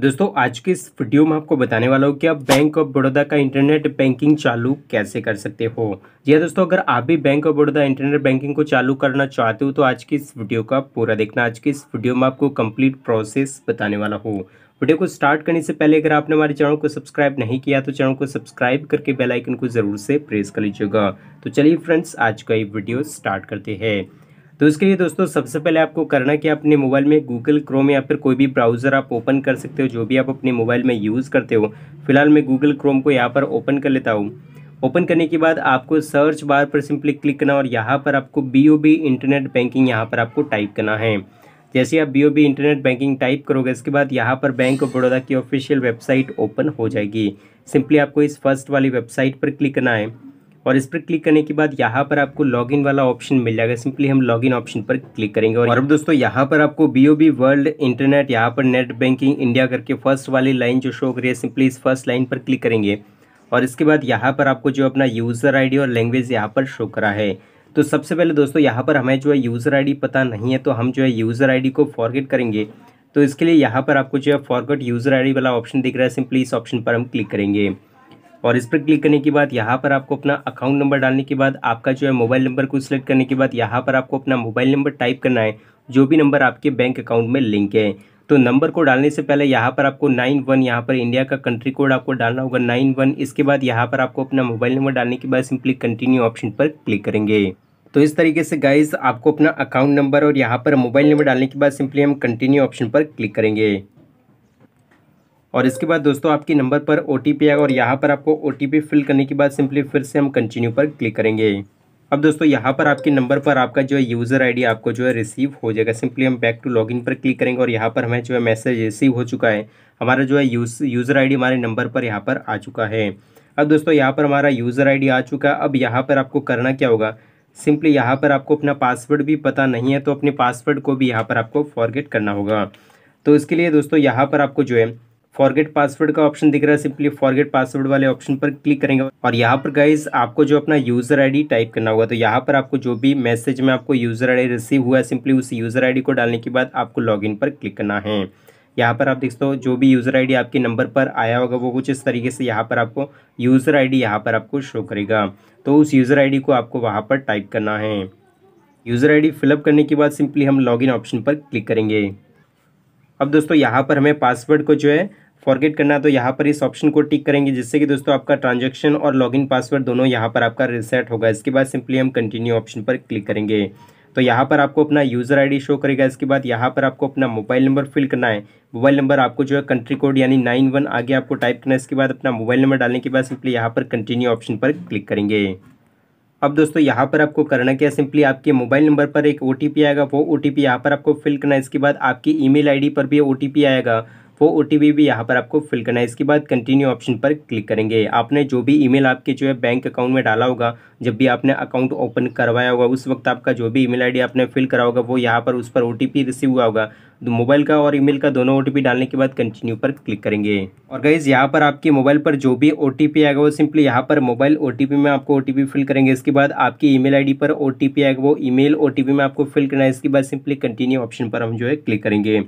दोस्तों आज के इस वीडियो में आपको बताने वाला हूँ कि आप बैंक ऑफ बड़ौदा का इंटरनेट बैंकिंग चालू कैसे कर सकते हो जी हाँ दोस्तों अगर आप भी bank of Baroda internet banking को चालू करना चाहते हो तो आज की इस वीडियो का पूरा देखना आज की इस वीडियो में आपको कंप्लीट प्रोसेस बताने वाला हो वीडियो को स्टार्ट करने से पहले अगर आपने हमारे चैनल को सब्सक्राइब नहीं किया तो चैनल को सब्सक्राइब करके बेलाइकन को ज़रूर से प्रेस कर लीजिएगा तो चलिए फ्रेंड्स आज का ये वीडियो स्टार्ट करते हैं तो इसके लिए दोस्तों सबसे पहले आपको करना कि अपने मोबाइल में गूगल क्रोम या फिर कोई भी ब्राउज़र आप ओपन कर सकते हो जो भी आप अपने मोबाइल में यूज़ करते हो फिलहाल मैं गूगल क्रोम को यहाँ पर ओपन कर लेता हूँ ओपन करने के बाद आपको सर्च बार पर सिंपली क्लिक करना और यहाँ पर आपको B O B internet banking यहाँ पर आपको टाइप करना है जैसे आप B O B internet banking type करोगे इसके बाद यहाँ पर बैंक ऑफ बड़ौदा की ऑफिशियल वेबसाइट ओपन हो जाएगी सिंपली आपको इस फर्स्ट वाली वेबसाइट पर क्लिक करना है और इस पर क्लिक करने के बाद यहाँ पर आपको इन वाला ऑप्शन मिल जाएगा सिंपली हम इन ऑप्शन पर क्लिक करेंगे और अब दोस्तों यहाँ पर आपको बी वर्ल्ड इंटरनेट यहाँ पर नेट बैंकिंग इंडिया करके फर्स्ट वाली लाइन जो शो है सिंपली इस फर्स्ट लाइन पर क्लिक करेंगे और इसके बाद यहाँ पर आपको जो अपना यूज़र आईडी और लैंग्वेज यहाँ पर शो करा है तो सबसे पहले दोस्तों यहाँ पर हमें जो है यूज़र आईडी पता नहीं है तो हम जो है यूज़र आईडी को फॉरगेट करेंगे तो इसके लिए यहाँ पर आपको जो है फॉरगेट यूज़र आईडी वाला ऑप्शन दिख रहा है सिंपली इस ऑप्शन पर हम क्लिक करेंगे और इस पर क्लिक करने के बाद यहाँ पर आपको अपना अकाउंट नंबर डालने के बाद आपका जो है मोबाइल नंबर को सिलेक्ट करने के बाद यहाँ पर आपको अपना मोबाइल नंबर टाइप करना है जो भी नंबर आपके बैंक अकाउंट में लिंक है तो नंबर को डालने से पहले यहाँ पर आपको नाइन वन यहाँ पर इंडिया का कंट्री कोड आपको डालना होगा नाइन वन इसके बाद यहाँ पर आपको अपना मोबाइल नंबर डालने के बाद सिंपली कंटिन्यू ऑप्शन पर क्लिक करेंगे तो इस तरीके से गाइज आपको अपना अकाउंट नंबर और यहाँ पर मोबाइल नंबर डालने के बाद सिंपली हम कंटिन्यू ऑप्शन पर क्लिक करेंगे और इसके बाद दोस्तों आपके नंबर पर ओ आएगा और यहाँ पर आपको ओ फिल करने के बाद सिंपली फिर से हम कंटिन्यू पर क्लिक करेंगे अब दोस्तों यहाँ पर आपके नंबर पर आपका जो है यूज़र आईडी आपको जो है रिसीव हो जाएगा सिंपली हम बैक टू लॉगिन पर क्लिक करेंगे और यहाँ पर हमें जो है मैसेज रिसीव हो चुका है हमारा जो है यूज यूज़र आईडी हमारे नंबर पर यहाँ पर आ चुका है अब दोस्तों यहाँ पर हमारा यूज़र आईडी आ चुका है अब यहाँ पर आपको करना क्या होगा सिंपली यहाँ पर आपको अपना पासवर्ड भी पता नहीं है तो अपने पासवर्ड को भी यहाँ पर आपको फॉरगेट करना होगा तो इसके लिए दोस्तों यहाँ पर आपको जो है फॉरगेट पासवर्ड का ऑप्शन दिख रहा है सिंपली फॉरगेट पासवर्ड वाले ऑप्शन पर क्लिक करेंगे और यहाँ पर गाइज आपको जो अपना यूजर आईडी टाइप करना होगा तो यहाँ पर आपको जो भी मैसेज में आपको यूजर आईडी रिसीव हुआ है सिंपली उस यूजर आईडी को डालने के बाद आपको लॉगिन पर क्लिक करना है यहाँ पर आप देख सकते हो जो भी यूज़र आईडी आपके नंबर पर आया होगा वो कुछ इस तरीके से यहाँ पर आपको यूज़र आईडी यहाँ पर आपको शो करेगा तो उस यूज़र आईडी को आपको वहाँ पर टाइप करना है यूज़र आईडी फिलअप करने के बाद सिंपली हम लॉगिन ऑप्शन पर क्लिक करेंगे अब दोस्तों यहाँ पर हमें पासवर्ड को जो है फॉरगेट करना तो यहाँ पर इस ऑप्शन को टिक करेंगे जिससे कि दोस्तों आपका ट्रांजेक्शन और लॉगिन पासवर्ड दोनों यहाँ पर आपका रिसेट होगा इसके बाद सिंपली हम कंटिन्यू ऑप्शन पर क्लिक करेंगे तो यहाँ पर आपको अपना यूज़र आईडी शो करेगा इसके बाद यहाँ पर आपको अपना मोबाइल नंबर फिल करना है मोबाइल नंबर आपको जो है कंट्री कोड यानी नाइन वन आगे आपको टाइप करना है इसके बाद अपना मोबाइल नंबर डालने के बाद सिंपली यहाँ पर कंटिन्यू ऑप्शन पर क्लिक करेंगे अब दोस्तों यहाँ पर आपको करना क्या सिंपली आपके मोबाइल नंबर पर एक ओ आएगा वो ओ यहाँ पर आपको फिल करना है इसके बाद आपकी ई मेल पर भी ओ आएगा वो ओ टी भी यहाँ पर आपको फिल करना है इसके बाद कंटिन्यू ऑप्शन पर क्लिक करेंगे आपने जो भी ईमेल आपके जो है बैंक अकाउंट में डाला होगा जब भी आपने अकाउंट ओपन करवाया होगा उस वक्त आपका जो भी ईमेल आईडी आपने फिल करा होगा वो यहाँ पर उस पर ओ रिसीव हुआ होगा मोबाइल तो का और ईमेल का दोनों ओ डालने के बाद कंटिन्यू पर क्लिक करेंगे और गाइज यहाँ पर आपके मोबाइल पर जो भी ओ आएगा वो सिंपली यहाँ पर मोबाइल ओ में आपको ओ फिल करेंगे इसके बाद आपकी ईमेल आईडी पर ओ आएगा वो ईमेल ओ में आपको फिल करना है इसके बाद सिंपली कंटिन्यू ऑप्शन पर हम जो है क्लिक करेंगे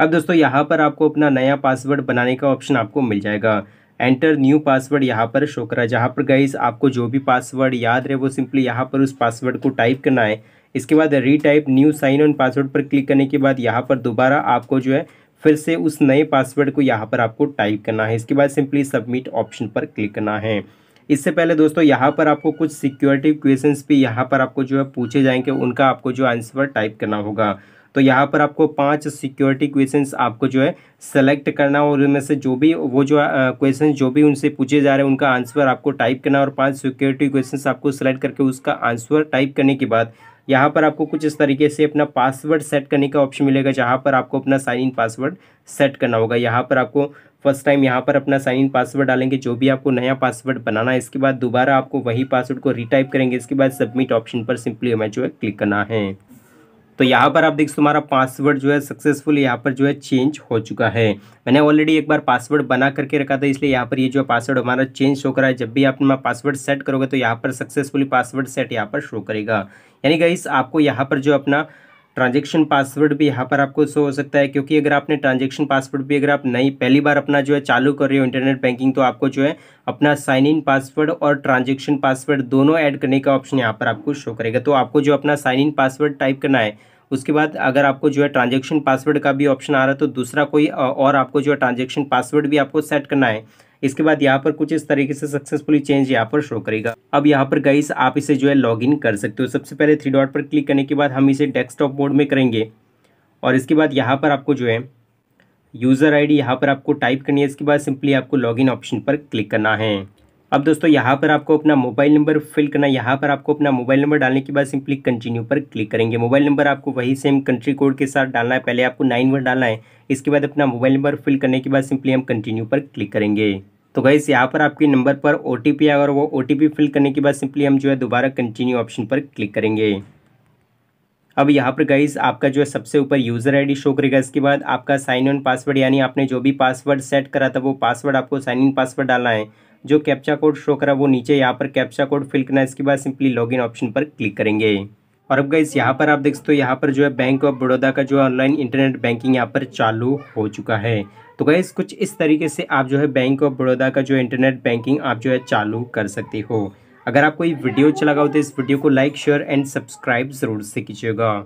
अब दोस्तों यहाँ पर आपको अपना नया पासवर्ड बनाने का ऑप्शन आपको मिल जाएगा एंटर न्यू पासवर्ड यहाँ पर शो करा जहाँ पर गाइज आपको जो भी पासवर्ड याद रहे वो सिंपली यहाँ पर उस पासवर्ड को टाइप करना है इसके बाद retype new sign on password पर क्लिक करने के बाद यहाँ पर दोबारा आपको जो है फिर से उस नए पासवर्ड को यहाँ पर आपको टाइप करना है इसके बाद सिंपली सबमिट ऑप्शन पर क्लिक करना है इससे पहले दोस्तों यहाँ पर आपको कुछ सिक्योरिटी क्वेश्चंस भी यहाँ पर आपको जो है पूछे जाएंगे उनका आपको जो आंसर टाइप करना होगा तो यहाँ पर आपको पांच सिक्योरिटी क्वेश्चंस आपको जो है सेलेक्ट करना और उनमें से जो भी वो जो क्वेश्चन जो भी उनसे पूछे जा रहे हैं उनका आंसर आपको टाइप करना और पांच सिक्योरिटी क्वेश्चन आपको सेलेक्ट करके उसका आंसर टाइप करने के बाद यहाँ पर आपको कुछ इस तरीके से अपना पासवर्ड सेट करने का ऑप्शन मिलेगा जहाँ पर आपको अपना साइन इन पासवर्ड सेट करना होगा यहाँ पर आपको फर्स्ट टाइम यहाँ पर अपना साइन इन पासवर्ड डालेंगे जो भी आपको नया पासवर्ड बनाना है इसके बाद दोबारा आपको वही पासवर्ड को रीटाइप करेंगे इसके बाद सबमिट ऑप्शन पर सिंपली हमें जो है क्लिक करना है तो यहाँ पर आप देख सकते हमारा पासवर्ड जो है सक्सेसफुल यहाँ पर जो है चेंज हो चुका है मैंने ऑलरेडी एक बार पासवर्ड बना करके रखा था इसलिए यहाँ पर ये यह जो पासवर्ड हमारा चेंज शो करा है जब भी आप पासवर्ड सेट करोगे तो यहाँ पर सक्सेसफुली पासवर्ड सेट यहाँ पर शो करेगा यानी गाइस आपको यहाँ पर जो अपना ट्रांजेक्शन पासवर्ड भी यहाँ पर आपको शो हो सकता है क्योंकि अगर आपने ट्रांजेक्शन पासवर्ड भी अगर आप नई पहली बार अपना जो है चालू कर रहे हो इंटरनेट बैंकिंग तो आपको जो है अपना साइन इन पासवर्ड और ट्रांजेक्शन पासवर्ड दोनों ऐड करने का ऑप्शन यहाँ पर आपको शो करेगा तो आपको जो अपना साइन इन पासवर्ड टाइप करना है उसके बाद अगर आपको जो है ट्रांजेक्शन पासवर्ड का भी ऑप्शन आ रहा है तो दूसरा कोई और आपको जो है ट्रांजेक्शन पासवर्ड भी आपको सेट करना है इसके बाद यहाँ पर कुछ इस तरीके से सक्सेसफुली चेंज यहाँ पर शो करेगा अब यहाँ पर गाइस आप इसे जो है लॉगिन कर सकते हो सबसे पहले थ्री डॉट पर क्लिक करने के बाद हम इसे डेस्कटॉप मोड में करेंगे और इसके बाद यहाँ पर आपको जो है यूज़र आई यहाँ पर आपको टाइप करनी है इसके बाद सिंपली आपको लॉग ऑप्शन पर क्लिक करना है अब दोस्तों यहाँ पर आपको अपना मोबाइल नंबर फिल करना है यहाँ पर आपको अपना मोबाइल नंबर डालने के बाद सिंपली कंटिन्यू पर क्लिक करेंगे मोबाइल नंबर आपको वही सेम कंट्री कोड के साथ डालना है पहले आपको नाइन वन डालना है इसके बाद अपना मोबाइल नंबर फिल करने के बाद सिंपली हम कंटिन्यू पर क्लिक करेंगे तो गाइस यहाँ पर आपके नंबर पर ओ टी पी आएगा वो ओ टी पी फिल करने के बाद सिंपली हम जो है दोबारा कंटिन्यू ऑप्शन पर क्लिक करेंगे अब यहाँ पर गाइज आपका जो है सबसे ऊपर यूज़र आईडी शो करेगा इसके बाद आपका साइन इन पासवर्ड यानी आपने जो भी पासवर्ड सेट करा था वो पासवर्ड आपको साइन इन पासवर्ड डालना है जो कैप्चा कोड शो करा वो नीचे यहाँ पर कैप्चा कोड फिल करना है इसके बाद सिंपली लॉगिन ऑप्शन पर क्लिक करेंगे और अब गाइस यहाँ पर आप देख सकते हो यहाँ पर जो है बैंक ऑफ बड़ौदा का जो ऑनलाइन इंटरनेट बैंकिंग यहाँ पर चालू हो चुका है तो गाइस कुछ इस तरीके से आप जो है बैंक ऑफ बड़ौदा का जो इंटरनेट बैंकिंग आप जो है चालू कर सकते हो अगर आपको ये वीडियो अच्छा लगा हो तो इस वीडियो को लाइक शेयर एंड सब्सक्राइब ज़रूर से कीजिएगा